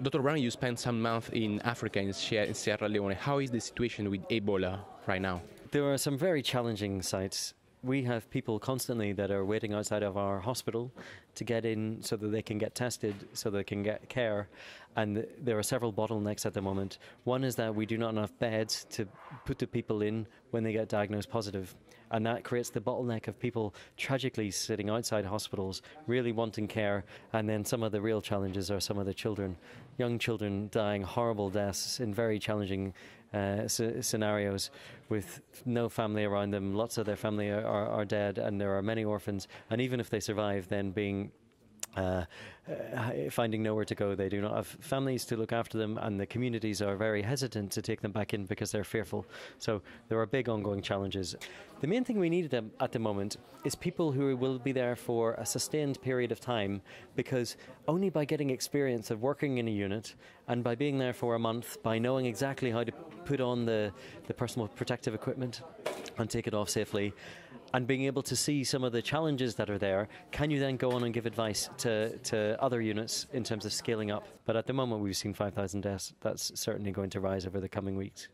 Dr. Brown, you spent some months in Africa, in Sierra Leone. How is the situation with Ebola right now? There are some very challenging sites. We have people constantly that are waiting outside of our hospital to get in so that they can get tested, so they can get care and there are several bottlenecks at the moment. One is that we do not enough beds to put the people in when they get diagnosed positive, and that creates the bottleneck of people tragically sitting outside hospitals, really wanting care, and then some of the real challenges are some of the children, young children dying horrible deaths in very challenging uh, scenarios with no family around them. Lots of their family are, are, dead, and there are many orphans. And even if they survive, then being uh, uh, finding nowhere to go. They do not have families to look after them, and the communities are very hesitant to take them back in because they're fearful. So there are big ongoing challenges. The main thing we need at the moment is people who will be there for a sustained period of time because only by getting experience of working in a unit and by being there for a month, by knowing exactly how to put on the, the personal protective equipment and take it off safely, and being able to see some of the challenges that are there, can you then go on and give advice to to, to other units in terms of scaling up. But at the moment, we've seen 5,000 deaths. That's certainly going to rise over the coming weeks.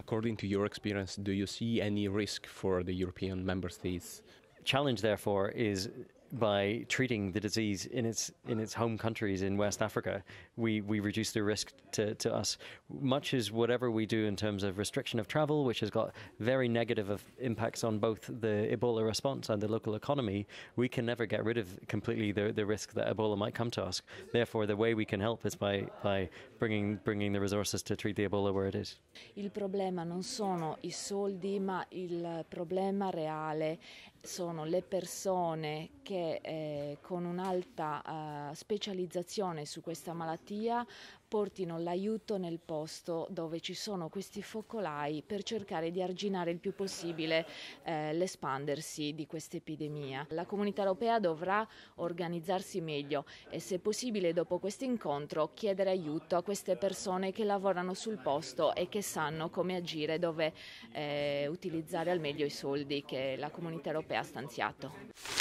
According to your experience, do you see any risk for the European member states? Challenge, therefore, is by treating the disease in its in its home countries in West Africa, we, we reduce the risk to, to us. Much as whatever we do in terms of restriction of travel, which has got very negative impacts on both the Ebola response and the local economy, we can never get rid of completely the, the risk that Ebola might come to us. Therefore, the way we can help is by, by bringing, bringing the resources to treat the Ebola where it is. Il problema non sono i soldi, ma il problema reale sono le persone che che eh, con un'alta eh, specializzazione su questa malattia portino l'aiuto nel posto dove ci sono questi focolai per cercare di arginare il più possibile eh, l'espandersi di questa epidemia. La comunità europea dovrà organizzarsi meglio e se possibile dopo questo incontro chiedere aiuto a queste persone che lavorano sul posto e che sanno come agire, e dove eh, utilizzare al meglio i soldi che la comunità europea ha stanziato.